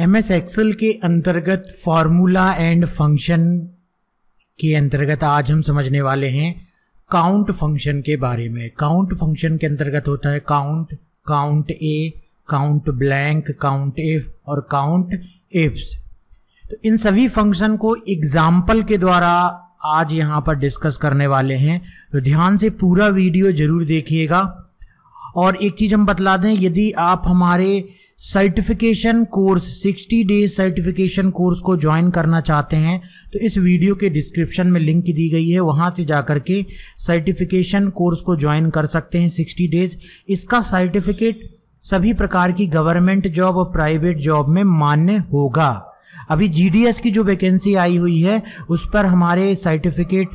M S axle के अंतर्गत formula and function के अंतर्गत आज हम समझने वाले हैं काउंट फंक्शन के बारे में काउंट फंक्शन के अंतर्गत होता है count count A count blank count if और काउंट एफ्स तो इन सभी फंक्शन को एग्जाम्पल के द्वारा आज यहाँ पर डिस्कस करने वाले हैं तो ध्यान से पूरा वीडियो जरूर देखिएगा और एक चीज़ हम बतला दें यदि आप हमारे certification course 60 days certification course को ज्वाइन करना चाहते हैं तो इस वीडियो के डिस्क्रिप्शन में लिंक दी गई है वहां से जाकर के सर्टिफिकेशन कोर्स को ज्वाइन कर सकते हैं 60 डेज इसका सर्टिफिकेट सभी प्रकार की गवर्नमेंट जॉब और प्राइवेट जॉब में मान्य होगा अभी जीडीएस की जो वैकेंसी आई हुई है उस पर हमारे सर्टिफिकेट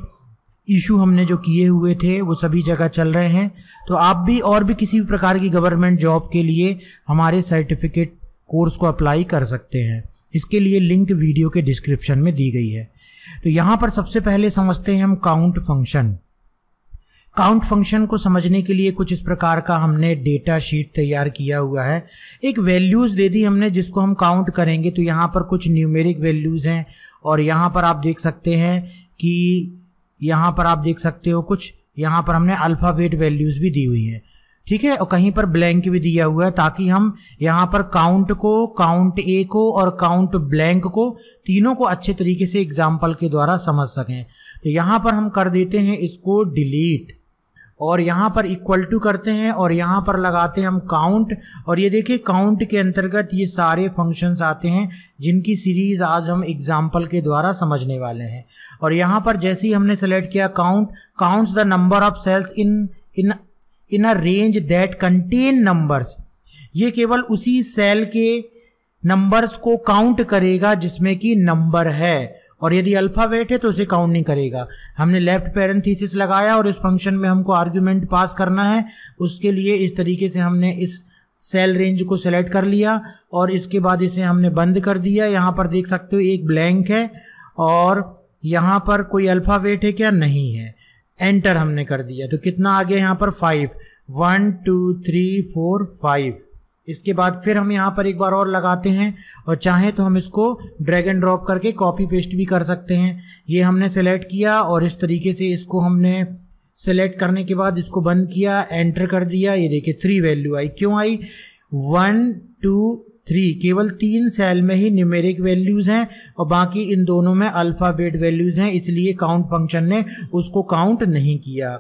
इशू हमने जो किए हुए थे वो सभी जगह चल रहे हैं तो आप भी और भी किसी भी प्रकार की गवर्नमेंट जॉब के लिए हमारे सर्टिफिकेट कोर्स को अप्लाई कर सकते हैं इसके लिए लिंक वीडियो के डिस्क्रिप्शन में दी गई है तो यहाँ पर सबसे पहले समझते हैं हम काउंट फंक्शन काउंट फंक्शन को समझने के लिए कुछ इस प्रकार का हमने डेटा शीट तैयार किया हुआ है एक वैल्यूज़ दे दी हमने जिसको हम काउंट करेंगे तो यहाँ पर कुछ न्यूमेरिक वैल्यूज़ हैं और यहाँ पर आप देख सकते हैं कि यहाँ पर आप देख सकते हो कुछ यहाँ पर हमने अल्फ़ाबेट वैल्यूज़ भी दी हुई है ठीक है और कहीं पर ब्लैंक भी दिया हुआ है ताकि हम यहाँ पर काउंट को काउंट ए को और काउंट ब्लैंक को तीनों को अच्छे तरीके से एग्जाम्पल के द्वारा समझ सकें तो यहाँ पर हम कर देते हैं इसको डिलीट और यहाँ पर इक्वल टू करते हैं और यहाँ पर लगाते हैं हम काउंट और ये देखिए काउंट के अंतर्गत ये सारे फंक्शंस आते हैं जिनकी सीरीज़ आज हम एग्जाम्पल के द्वारा समझने वाले हैं और यहाँ पर जैसे ही हमने सेलेक्ट किया count counts the number of cells in in in a range that contain numbers ये केवल उसी सेल के नंबर्स को काउंट करेगा जिसमें कि नंबर है और यदि अल्फा वेट है तो उसे काउंट नहीं करेगा हमने लेफ्ट पैरेंथीसिस लगाया और इस फंक्शन में हमको आर्ग्यूमेंट पास करना है उसके लिए इस तरीके से हमने इस सेल रेंज को सेलेक्ट कर लिया और इसके बाद इसे हमने बंद कर दिया यहाँ पर देख सकते हो एक ब्लैंक है और यहाँ पर कोई अल्फ़ा वेट है क्या नहीं है एंटर हमने कर दिया तो कितना आ गया यहाँ पर five one two three four five इसके बाद फिर हम यहाँ पर एक बार और लगाते हैं और चाहें तो हम इसको ड्रैग एंड ड्रॉप करके कॉपी पेस्ट भी कर सकते हैं ये हमने सेलेक्ट किया और इस तरीके से इसको हमने सेलेक्ट करने के बाद इसको बंद किया एंटर कर दिया ये देखिए थ्री वैल्यू आई क्यों आई वन टू थ्री केवल तीन सेल में ही न्यूमेरिक वैल्यूज़ हैं और बाकी इन दोनों में अल्फ़ाबेट वैल्यूज़ हैं इसलिए काउंट फंक्शन ने उसको काउंट नहीं किया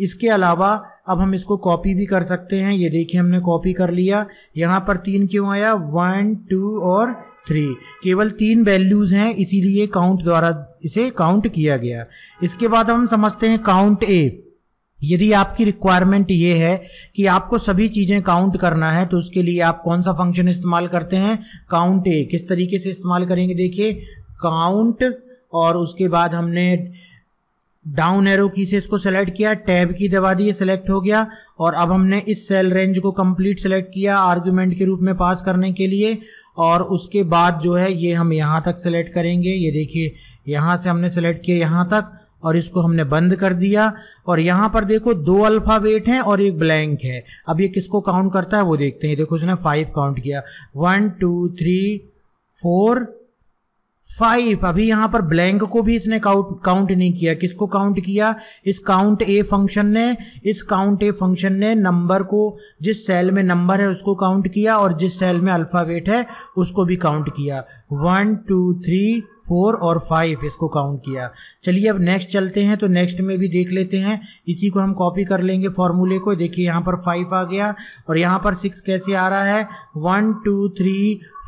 इसके अलावा अब हम इसको कॉपी भी कर सकते हैं ये देखिए हमने कॉपी कर लिया यहाँ पर तीन क्यों आया वन टू और थ्री केवल तीन वैल्यूज़ हैं इसीलिए काउंट द्वारा इसे काउंट किया गया इसके बाद हम समझते हैं काउंट ए यदि आपकी रिक्वायरमेंट ये है कि आपको सभी चीज़ें काउंट करना है तो उसके लिए आप कौन सा फंक्शन इस्तेमाल करते हैं काउंट ए किस तरीके से इस्तेमाल करेंगे देखिए काउंट और उसके बाद हमने डाउन एरो की से इसको सेलेक्ट किया टैब की दबा दी सेलेक्ट हो गया और अब हमने इस सेल रेंज को कंप्लीट सेलेक्ट किया आर्ग्यूमेंट के रूप में पास करने के लिए और उसके बाद जो है ये हम यहाँ तक सेलेक्ट करेंगे ये देखिए यहाँ से हमने सेलेक्ट किया यहाँ तक और इसको हमने बंद कर दिया और यहाँ पर देखो दो अल्फ़ाबेट हैं और एक ब्लैंक है अब ये किसको काउंट करता है वो देखते हैं देखो इसने फाइव काउंट किया one two three four five अभी यहाँ पर ब्लैंक को भी इसने काउंट काउंट नहीं किया किसको काउंट किया इस काउंट ए फंक्शन ने इस काउंट ए फंक्शन ने नंबर को जिस सेल में नंबर है उसको काउंट किया और जिस सेल में अल्फ़ावेट है उसको भी काउंट किया वन टू थ्री फोर और फाइव इसको काउंट किया चलिए अब नेक्स्ट चलते हैं तो नेक्स्ट में भी देख लेते हैं इसी को हम कॉपी कर लेंगे फॉर्मूले को देखिए यहाँ पर फाइव आ गया और यहाँ पर सिक्स कैसे आ रहा है one two three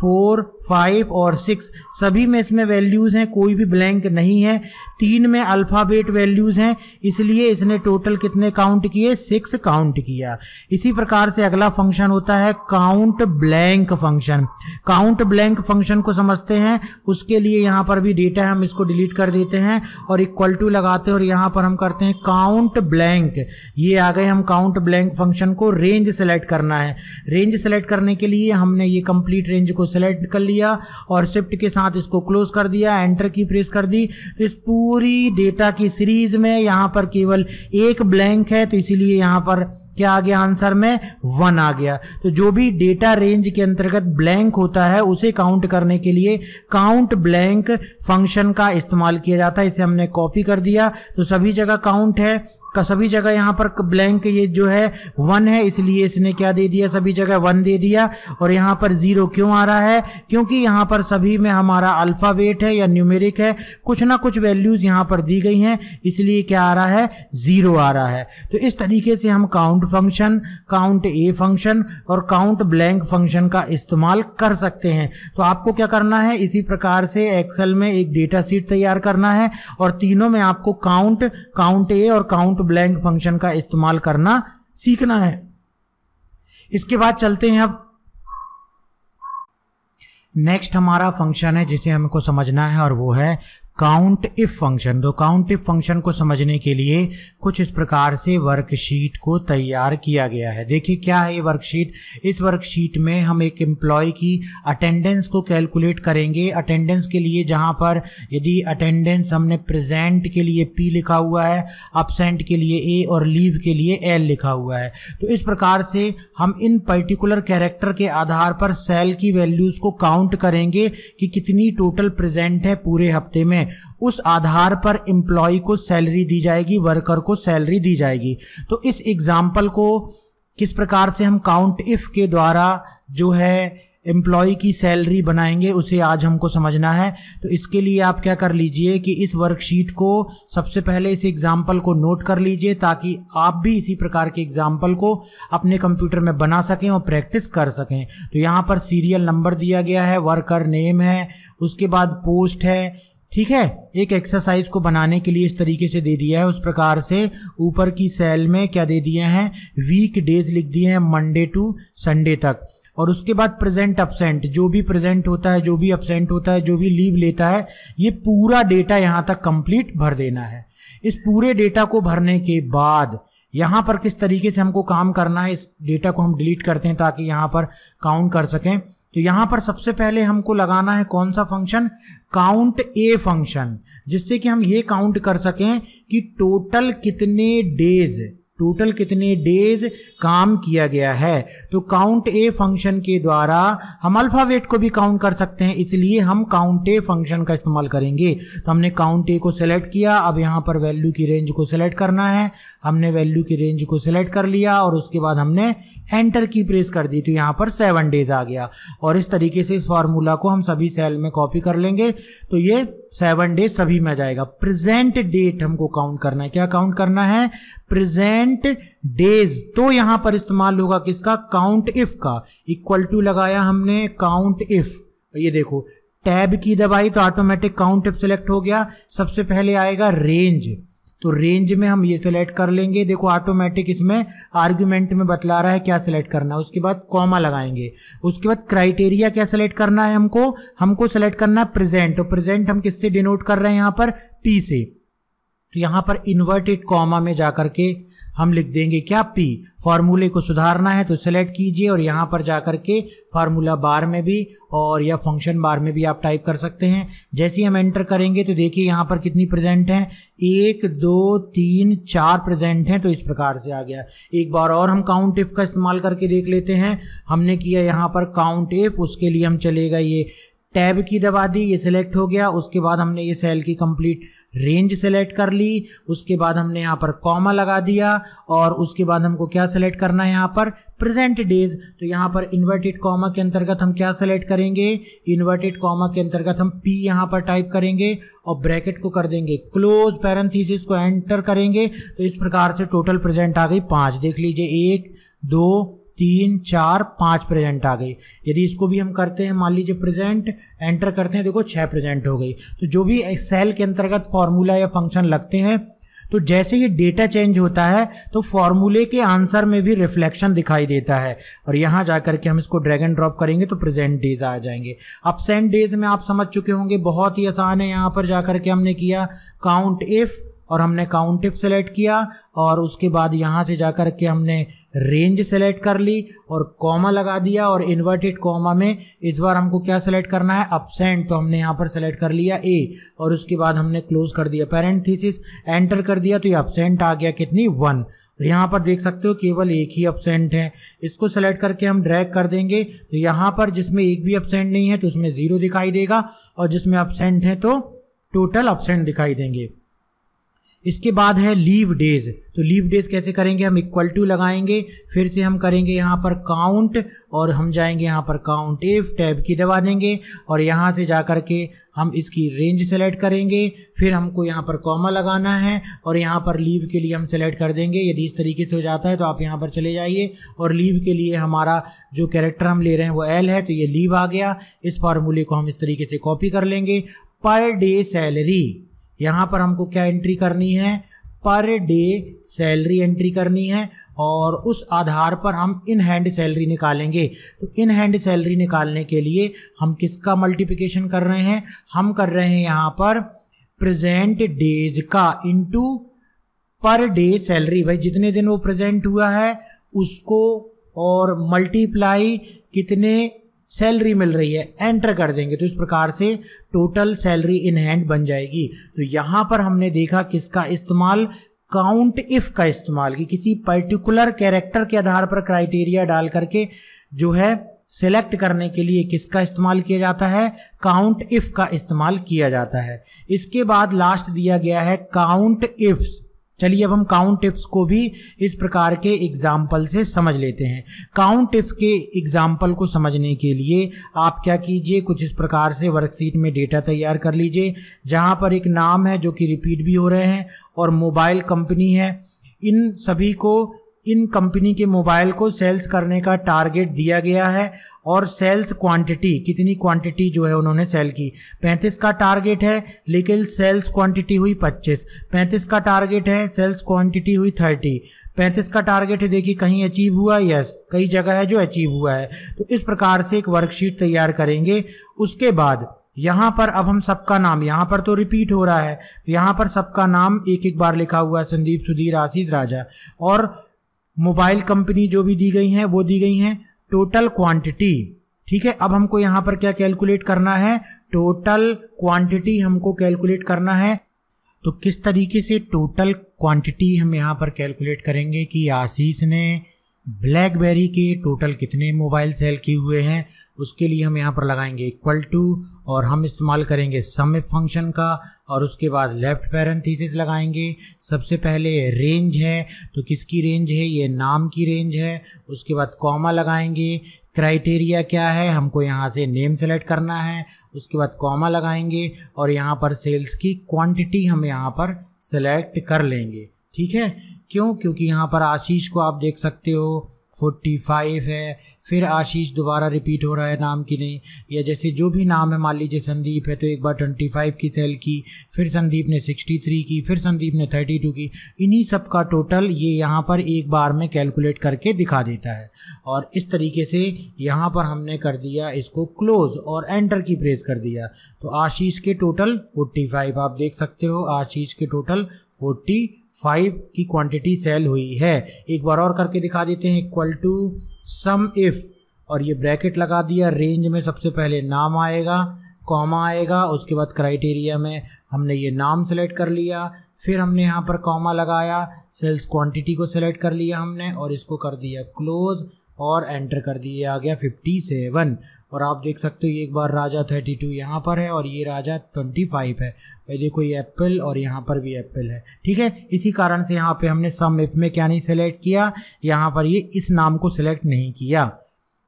four five और सिक्स सभी में इसमें वैल्यूज़ हैं कोई भी ब्लैंक नहीं है तीन में अल्फ़ाबेट वैल्यूज़ हैं इसलिए इसने टोटल कितने काउंट किए सिक्स काउंट किया इसी प्रकार से अगला फंक्शन होता है count blank function count blank function को समझते हैं उसके लिए यहाँ पर भी डेटा है हम इसको डिलीट कर देते हैं और इक्वल टू लगाते हैं और यहाँ पर हम करते हैं काउंट ब्लैंक ये आ गए हम काउंट ब्लैंक फंक्शन को रेंज सेलेक्ट करना है रेंज सेलेक्ट करने के लिए हमने ये कंप्लीट रेंज को सेलेक्ट कर लिया और शिफ्ट के साथ इसको क्लोज कर दिया एंटर की प्रेस कर दी तो इस पूरी डेटा की सीरीज में यहाँ पर केवल एक ब्लैंक है तो इसीलिए यहाँ पर क्या आ गया आंसर में वन आ गया तो जो भी डेटा रेंज के अंतर्गत ब्लैंक होता है उसे काउंट करने के लिए काउंट ब्लैंक फंक्शन का इस्तेमाल किया जाता है इसे हमने कॉपी कर दिया तो सभी जगह काउंट है का सभी जगह यहाँ पर ब्लैंक ये जो है वन है इसलिए इसने क्या दे दिया सभी जगह वन दे दिया और यहाँ पर ज़ीरो क्यों आ रहा है क्योंकि यहाँ पर सभी में हमारा अल्फ़ावेट है या न्यूमेरिक है कुछ ना कुछ वैल्यूज़ यहाँ पर दी गई हैं इसलिए क्या आ रहा है ज़ीरो आ रहा है तो इस तरीके से हम count function count A function और काउंट ब्लैंक फंक्शन का इस्तेमाल कर सकते हैं तो आपको क्या करना है इसी प्रकार से एक्सेल में एक डेटा सीट तैयार करना है और तीनों में आपको काउंट काउंट ए और काउंट काउंट ब्लैंक फंक्शन का इस्तेमाल करना सीखना है इसके बाद चलते हैं अब नेक्स्ट हमारा फंक्शन है जिसे हमको समझना है और वो है काउंट इफ फंक्शन तो काउंट इफ फंक्शन को समझने के लिए कुछ इस प्रकार से वर्कशीट को तैयार किया गया है देखिए क्या है ये वर्कशीट इस वर्कशीट में हम एक एम्प्लॉय की अटेंडेंस को कैलकुलेट करेंगे अटेंडेंस के लिए जहाँ पर यदि अटेंडेंस हमने प्रेजेंट के लिए पी लिखा हुआ है अपसेंट के लिए ए और लीव के लिए एल लिखा हुआ है तो इस प्रकार से हम इन पर्टिकुलर कैरेक्टर के आधार पर सेल की वैल्यूज़ को काउंट करेंगे कि कितनी टोटल प्रेजेंट है पूरे हफ्ते में उस आधार पर एम्प्लॉय को सैलरी दी जाएगी वर्कर को सैलरी दी जाएगी तो इस एग्जाम्पल को किस प्रकार से हम काउंट इफ के द्वारा जो है एम्प्लॉय की सैलरी बनाएंगे उसे आज हमको समझना है तो इसके लिए आप क्या कर लीजिए कि इस वर्कशीट को सबसे पहले इस एग्जाम्पल को नोट कर लीजिए ताकि आप भी इसी प्रकार के एग्जाम्पल को अपने कंप्यूटर में बना सकें और प्रैक्टिस कर सकें तो यहाँ पर सीरियल नंबर दिया गया है वर्कर नेम है उसके बाद पोस्ट है ठीक है एक एक्सरसाइज को बनाने के लिए इस तरीके से दे दिया है उस प्रकार से ऊपर की सेल में क्या दे दिए हैं वीक डेज लिख दिए हैं मंडे टू संडे तक और उसके बाद प्रेजेंट अपसेंट जो भी प्रेजेंट होता है जो भी अपसेंट होता है जो भी लीव लेता है ये पूरा डेटा यहाँ तक कंप्लीट भर देना है इस पूरे डेटा को भरने के बाद यहाँ पर किस तरीके से हमको काम करना है इस डेटा को हम डिलीट करते हैं ताकि यहाँ पर काउंट कर सकें तो यहाँ पर सबसे पहले हमको लगाना है कौन सा फंक्शन काउंट ए फंक्शन जिससे कि हम ये काउंट कर सकें कि टोटल कितने डेज टोटल कितने डेज काम किया गया है तो काउंट ए फंक्शन के द्वारा हम अल्फ़ावेट को भी काउंट कर सकते हैं इसलिए हम काउंट ए फंक्शन का इस्तेमाल करेंगे तो हमने काउंट ए को सेलेक्ट किया अब यहाँ पर वैल्यू की रेंज को सिलेक्ट करना है हमने वैल्यू की रेंज को सिलेक्ट कर लिया और उसके बाद हमने एंटर की प्रेस कर दी तो यहाँ पर सेवन डेज आ गया और इस तरीके से इस फार्मूला को हम सभी सेल में कॉपी कर लेंगे तो ये सेवन डेज सभी में आ जाएगा प्रेजेंट डेट हमको काउंट करना है क्या काउंट करना है प्रेजेंट डेज तो यहाँ पर इस्तेमाल होगा किसका काउंट इफ का इक्वल टू लगाया हमने काउंट इफ ये देखो टैब की दबाई तो ऑटोमेटिक काउंट इफ सेलेक्ट हो गया सबसे पहले आएगा रेंज तो रेंज में हम ये सिलेक्ट कर लेंगे देखो ऑटोमेटिक इसमें आर्ग्यूमेंट में बतला रहा है क्या सिलेक्ट करना है उसके बाद कॉमा लगाएंगे उसके बाद क्राइटेरिया क्या सिलेक्ट करना है हमको हमको सेलेक्ट करना है प्रेजेंट तो प्रेजेंट हम किससे डिनोट कर रहे हैं यहाँ पर पी से तो यहाँ पर इन्वर्टेड कॉमा में जा करके के हम लिख देंगे क्या पी फार्मूले को सुधारना है तो सेलेक्ट कीजिए और यहाँ पर जा कर के फार्मूला बार में भी और या फंक्शन बार में भी आप टाइप कर सकते हैं जैसे ही हम एंटर करेंगे तो देखिए यहाँ पर कितनी प्रेजेंट हैं एक दो तीन चार प्रेजेंट हैं तो इस प्रकार से आ गया एक बार और हम काउंट इफ का इस्तेमाल करके देख लेते हैं हमने किया यहाँ पर काउंट इफ उसके लिए हम चले गए ये टैब की दबा दी ये सिलेक्ट हो गया उसके बाद हमने ये सेल की कंप्लीट रेंज सेलेक्ट कर ली उसके बाद हमने यहाँ पर कॉमा लगा दिया और उसके बाद हमको क्या सेलेक्ट करना है यहाँ पर प्रेजेंट डेज तो यहाँ पर इन्वर्टेड कॉमा के अंतर्गत हम क्या सेलेक्ट करेंगे इन्वर्टेड कॉमा के अंतर्गत हम पी यहाँ पर टाइप करेंगे और ब्रैकेट को कर देंगे क्लोज पैरेंथीसिस को एंटर करेंगे तो इस प्रकार से टोटल प्रेजेंट आ गई पाँच देख लीजिए एक दो तीन चार पाँच प्रेजेंट आ गई यदि इसको भी हम करते हैं मान लीजिए प्रेजेंट एंटर करते हैं देखो छः प्रेजेंट हो गई तो जो भी सेल के अंतर्गत फॉर्मूला या फंक्शन लगते हैं तो जैसे ये डेटा चेंज होता है तो फॉर्मूले के आंसर में भी रिफ्लेक्शन दिखाई देता है और यहाँ जा करके हम इसको ड्रैग एंड ड्रॉप करेंगे तो प्रेजेंट डेज आ जाएंगे अब सेंट डेज में आप समझ चुके होंगे बहुत ही आसान है यहाँ पर जा करके हमने किया काउंट इफ़ और हमने काउंट टिप सेलेक्ट किया और उसके बाद यहाँ से जा कर के हमने रेंज सेलेक्ट कर ली और कॉमा लगा दिया और इन्वर्टेड कॉमा में इस बार हमको क्या सेलेक्ट करना है अपसेंट तो हमने यहाँ पर सेलेक्ट कर लिया ए और उसके बाद हमने क्लोज कर दिया पेरेंट थीसिस एंटर कर दिया तो ये अपसेंट आ गया कितनी वन तो यहाँ पर देख सकते हो केवल एक ही अपसेंट है इसको सेलेक्ट करके हम ड्रैग कर देंगे तो यहाँ पर जिसमें एक भी अपसेंट नहीं है तो उसमें ज़ीरो दिखाई देगा और जिसमें अपसेंट है तो टोटल अपसेंट दिखाई देंगे इसके बाद है लीव डेज तो लीव डेज कैसे करेंगे हम इक्वल टू लगाएंगे फिर से हम करेंगे यहाँ पर काउंट और हम जाएंगे यहाँ पर काउंट इफ टैब की दबा देंगे और यहाँ से जा कर के हम इसकी रेंज सेलेक्ट करेंगे फिर हमको यहाँ पर कॉमा लगाना है और यहाँ पर लीव के लिए हम सेलेक्ट कर देंगे यदि इस तरीके से हो जाता है तो आप यहाँ पर चले जाइए और लीव के लिए हमारा जो कैरेक्टर हम ले रहे हैं वो एल है तो ये लीव आ गया इस फार्मूले को हम इस तरीके से कॉपी कर लेंगे पर डे सैलरी यहाँ पर हमको क्या एंट्री करनी है पर डे सैलरी एंट्री करनी है और उस आधार पर हम इन हैंड सैलरी निकालेंगे तो इन हैंड सैलरी निकालने के लिए हम किसका मल्टीप्लिकेशन कर रहे हैं हम कर रहे हैं यहाँ पर प्रेजेंट डेज का इनटू पर डे सैलरी भाई जितने दिन वो प्रेजेंट हुआ है उसको और मल्टीप्लाई कितने सैलरी मिल रही है एंटर कर देंगे तो इस प्रकार से टोटल सैलरी इन हैंड बन जाएगी तो यहाँ पर हमने देखा किसका इस्तेमाल काउंट इफ का इस्तेमाल कि किसी पर्टिकुलर कैरेक्टर के आधार पर क्राइटेरिया डाल करके जो है सेलेक्ट करने के लिए किसका इस्तेमाल किया जाता है काउंट इफ का इस्तेमाल किया जाता है इसके बाद लास्ट दिया गया है काउंट इफ्स चलिए अब हम काउंट टिप्स को भी इस प्रकार के एग्जाम्पल से समझ लेते हैं काउंट टिप्स के एग्जाम्पल को समझने के लिए आप क्या कीजिए कुछ इस प्रकार से वर्कशीट में डेटा तैयार कर लीजिए जहाँ पर एक नाम है जो कि रिपीट भी हो रहे हैं और मोबाइल कंपनी है इन सभी को इन कंपनी के मोबाइल को सेल्स करने का टारगेट दिया गया है और सेल्स क्वांटिटी कितनी क्वांटिटी जो है उन्होंने सेल की पैंतीस का टारगेट है लेकिन सेल्स क्वांटिटी हुई पच्चीस पैंतीस का टारगेट है सेल्स क्वांटिटी हुई थर्टी पैंतीस का टारगेट है देखिए कहीं अचीव हुआ यस कई जगह है जो अचीव हुआ है तो इस प्रकार से एक वर्कशीट तैयार करेंगे उसके बाद यहाँ पर अब हम सबका नाम यहाँ पर तो रिपीट हो रहा है यहाँ पर सबका नाम एक एक बार लिखा हुआ है संदीप सुधीर आशीष राजा और मोबाइल कंपनी जो भी दी गई हैं वो दी गई हैं टोटल क्वांटिटी ठीक है अब हमको यहां पर क्या कैलकुलेट करना है टोटल क्वांटिटी हमको कैलकुलेट करना है तो किस तरीके से टोटल क्वांटिटी हम यहां पर कैलकुलेट करेंगे कि आशीष ने ब्लैकबेरी के टोटल कितने मोबाइल सेल किए हुए हैं उसके लिए हम यहाँ पर लगाएंगे इक्वल टू और हम इस्तेमाल करेंगे सम फंक्शन का और उसके बाद लेफ्ट पैरेंथीसिस लगाएंगे सबसे पहले रेंज है तो किसकी रेंज है ये नाम की रेंज है उसके बाद कॉमा लगाएंगे क्राइटेरिया क्या है हमको यहाँ से नेम सेलेक्ट करना है उसके बाद कॉमा लगाएंगे और यहाँ पर सेल्स की क्वांटिटी हम यहाँ पर सेलेक्ट कर लेंगे ठीक है क्यों क्योंकि यहाँ पर आशीष को आप देख सकते हो फोर्टी फाइव है फिर आशीष दोबारा रिपीट हो रहा है नाम की नहीं या जैसे जो भी नाम है मान लीजिए संदीप है तो एक बार ट्वेंटी फाइव की सेल की फिर संदीप ने सिक्सटी थ्री की फिर संदीप ने थर्टी टू की इन्हीं सब का टोटल ये यहाँ पर एक बार में कैलकुलेट करके दिखा देता है और इस तरीके से यहाँ पर हमने कर दिया इसको क्लोज और एंटर की प्रेस कर दिया तो आशीष के टोटल फोर्टी फाइव आप देख सकते हो आशीष के टोटल फोर्टी फाइव की क्वांटिटी सेल हुई है एक बार और करके दिखा देते हैं इक्वल टू सम इफ़ और ये ब्रैकेट लगा दिया रेंज में सबसे पहले नाम आएगा कॉमा आएगा उसके बाद क्राइटेरिया में हमने ये नाम सेलेक्ट कर लिया फिर हमने यहाँ पर कॉमा लगाया सेल्स क्वांटिटी को सेलेक्ट कर लिया हमने और इसको कर दिया क्लोज और एंटर कर दिया गया फिफ्टी सेवन और आप देख सकते हो ये एक बार राजा थर्टी टू यहाँ पर है और ये राजा ट्वेंटी फाइव है ये देखो ये एप्पल और यहाँ पर भी एप्पल है ठीक है इसी कारण से यहाँ पे हमने सम एप में क्या नहीं सेलेक्ट किया यहाँ पर ये इस नाम को सिलेक्ट नहीं किया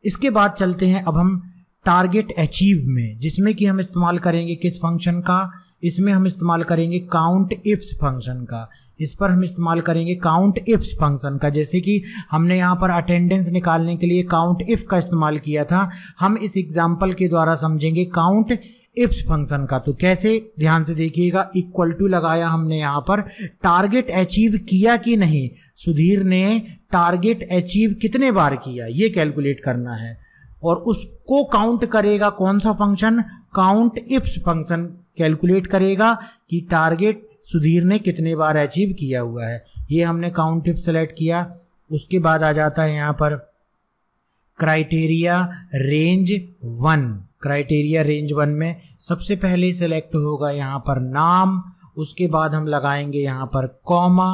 इसके बाद चलते हैं अब हम टारगेट अचीव में जिसमें कि हम इस्तेमाल करेंगे किस फंक्शन का इसमें हम इस्तेमाल करेंगे काउंट इफ्स फंक्शन का इस पर हम इस्तेमाल करेंगे काउंट इफ्स फंक्शन का जैसे कि हमने यहाँ पर अटेंडेंस निकालने के लिए काउंट इफ का इस्तेमाल किया था हम इस एग्जाम्पल के द्वारा समझेंगे काउंट इफ्स फंक्शन का तो कैसे ध्यान से देखिएगा इक्वल टू लगाया हमने यहाँ पर टारगेट अचीव किया कि नहीं सुधीर ने टारगेट अचीव कितने बार किया ये कैलकुलेट करना है और उसको काउंट करेगा कौन सा function count ifs function calculate करेगा कि टारगेट सुधीर ने कितने बार अचीव किया हुआ है ये हमने काउंट टिप सेलेक्ट किया उसके बाद आ जाता है यहाँ पर criteria range one criteria range one में सबसे पहले सेलेक्ट होगा यहाँ पर नाम उसके बाद हम लगाएंगे यहाँ पर कॉमा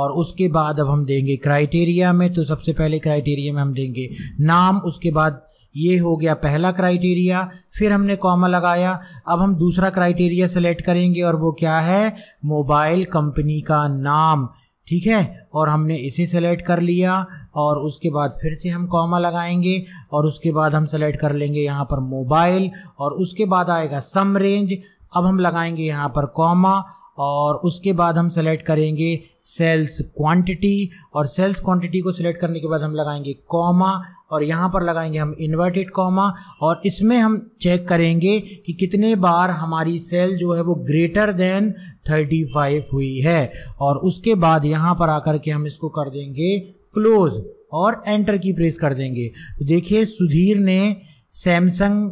और उसके बाद अब हम देंगे क्राइटेरिया में तो सबसे पहले क्राइटेरिया में हम देंगे नाम उसके बाद ये हो गया पहला क्राइटेरिया फिर हमने कॉमा लगाया अब हम दूसरा क्राइटेरिया सेलेक्ट करेंगे और वो क्या है मोबाइल कंपनी का नाम ठीक है और हमने इसे सेलेक्ट कर लिया और उसके बाद फिर से हम कॉमा लगाएंगे और उसके बाद हम सेलेक्ट कर लेंगे यहाँ पर मोबाइल और उसके बाद आएगा सम रेंज अब हम लगाएंगे यहाँ पर कॉमा और उसके बाद हम सेलेक्ट करेंगे सेल्स क्वांटिटी और सेल्स क्वांटिटी को सिलेक्ट करने के बाद हम लगाएंगे कॉमा और यहाँ पर लगाएंगे हम इन्वर्टेड कॉमा और इसमें हम चेक करेंगे कि कितने बार हमारी सेल जो है वो ग्रेटर देन 35 हुई है और उसके बाद यहाँ पर आकर के हम इसको कर देंगे क्लोज और एंटर की प्रेस कर देंगे तो देखिए सुधीर ने सैमसंग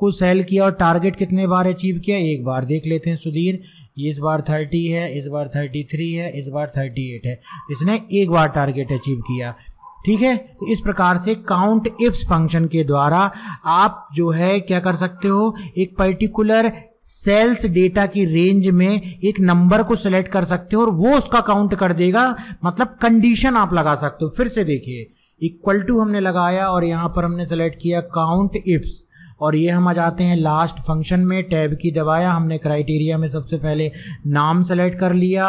को सेल किया और टारगेट कितने बार अचीव किया एक बार देख लेते हैं सुधीर इस बार थर्टी है इस बार थर्टी थ्री है इस बार थर्टी एट है इसने एक बार टारगेट अचीव किया ठीक है तो इस प्रकार से काउंट इफ्स फंक्शन के द्वारा आप जो है क्या कर सकते हो एक पर्टिकुलर सेल्स डेटा की रेंज में एक नंबर को सेलेक्ट कर सकते हो और वो उसका काउंट कर देगा मतलब कंडीशन आप लगा सकते हो फिर से देखिए इक्वल टू हमने लगाया और यहाँ पर हमने सेलेक्ट किया काउंट इफ्स और ये हम आ जाते हैं लास्ट फंक्शन में टैब की दबाया हमने क्राइटेरिया में सबसे पहले नाम सेलेक्ट कर लिया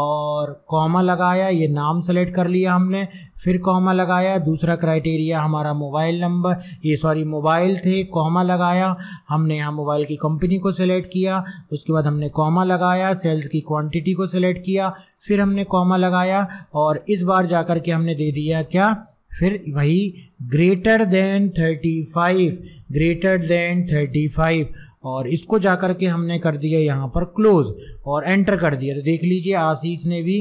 और कॉमा लगाया ये नाम सेलेक्ट कर लिया हमने फिर कॉमा लगाया दूसरा क्राइटेरिया हमारा मोबाइल नंबर ये सॉरी मोबाइल थे कॉमा लगाया हमने यहाँ मोबाइल की कंपनी को सिलेक्ट किया उसके बाद हमने कॉमा लगाया सेल्स की क्वांटिटी को सिलेक्ट किया फिर हमने कॉमा लगाया और इस बार जा कर के हमने दे दिया क्या फिर वही greater than thirty five greater than thirty five और इसको जा कर के हमने कर दिया यहाँ पर क्लोज और एंटर कर दिया तो देख लीजिए आशीष ने भी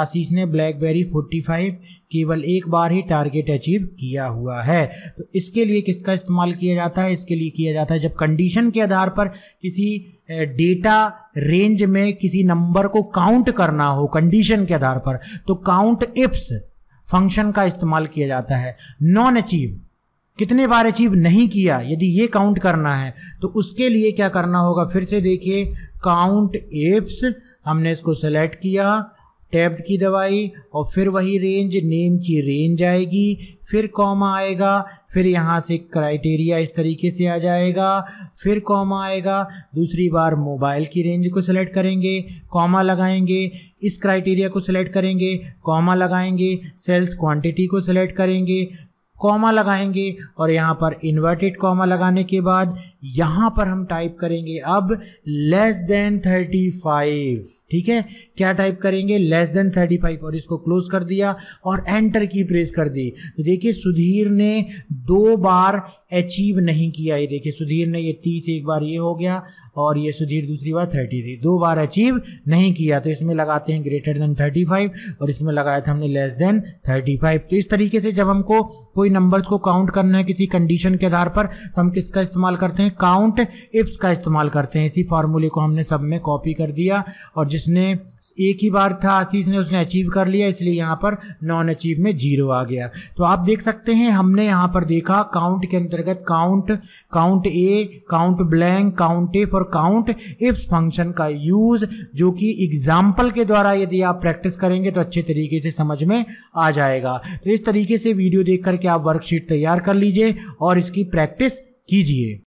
आशीष ने ब्लैकबेरी 45 केवल एक बार ही टारगेट अचीव किया हुआ है तो इसके लिए किसका इस्तेमाल किया जाता है इसके लिए किया जाता है जब कंडीशन के आधार पर किसी डेटा रेंज में किसी नंबर को काउंट करना हो कंडीशन के आधार पर तो काउंट इप्स फंक्शन का इस्तेमाल किया जाता है नॉन अचीव कितने बार अचीव नहीं किया यदि ये काउंट करना है तो उसके लिए क्या करना होगा फिर से देखिए काउंट एप्स हमने इसको सेलेक्ट किया टैब की दवाई और फिर वही रेंज नेम की रेंज आएगी फिर कॉमा आएगा फिर यहाँ से क्राइटेरिया इस तरीके से आ जाएगा फिर कॉमा आएगा दूसरी बार मोबाइल की रेंज को सिलेक्ट करेंगे कॉमा लगाएंगे इस क्राइटेरिया को सिलेक्ट करेंगे कॉमा लगाएंगे सेल्स क्वांटिटी को सिलेक्ट करेंगे कॉमा लगाएंगे और यहाँ पर इन्वर्टेड कॉमा लगाने के बाद यहां पर हम टाइप करेंगे अब लेस देन 35 ठीक है क्या टाइप करेंगे लेस देन 35 और इसको क्लोज कर दिया और एंटर की प्रेस कर दी तो देखिए सुधीर ने दो बार अचीव नहीं किया ये देखिए सुधीर ने ये 30 एक बार ये हो गया और ये सुधीर दूसरी बार थर्टी थ्री दो बार अचीव नहीं किया तो इसमें लगाते हैं ग्रेटर देन फाइव और इसमें लगाया था हमने लेस देन थर्टी फाइव तो इस तरीके से जब हमको कोई नंबर्स को काउंट करना है किसी कंडीशन के आधार पर तो हम किसका इस्तेमाल करते हैं काउंट इप्स का इस्तेमाल करते हैं इसी फार्मूले को हमने सब में कॉपी कर दिया और जिसने एक ही बार था आशीष ने उसने अचीव कर लिया इसलिए यहाँ पर नॉन अचीव में जीरो आ गया तो आप देख सकते हैं हमने यहाँ पर देखा काउंट के अंतर्गत count count A count blank count if और काउंट इफ्स फंक्शन का यूज़ जो कि एग्जाम्पल के द्वारा यदि आप प्रैक्टिस करेंगे तो अच्छे तरीके से समझ में आ जाएगा तो इस तरीके से वीडियो देख करके आप वर्कशीट तैयार कर लीजिए और इसकी प्रैक्टिस कीजिए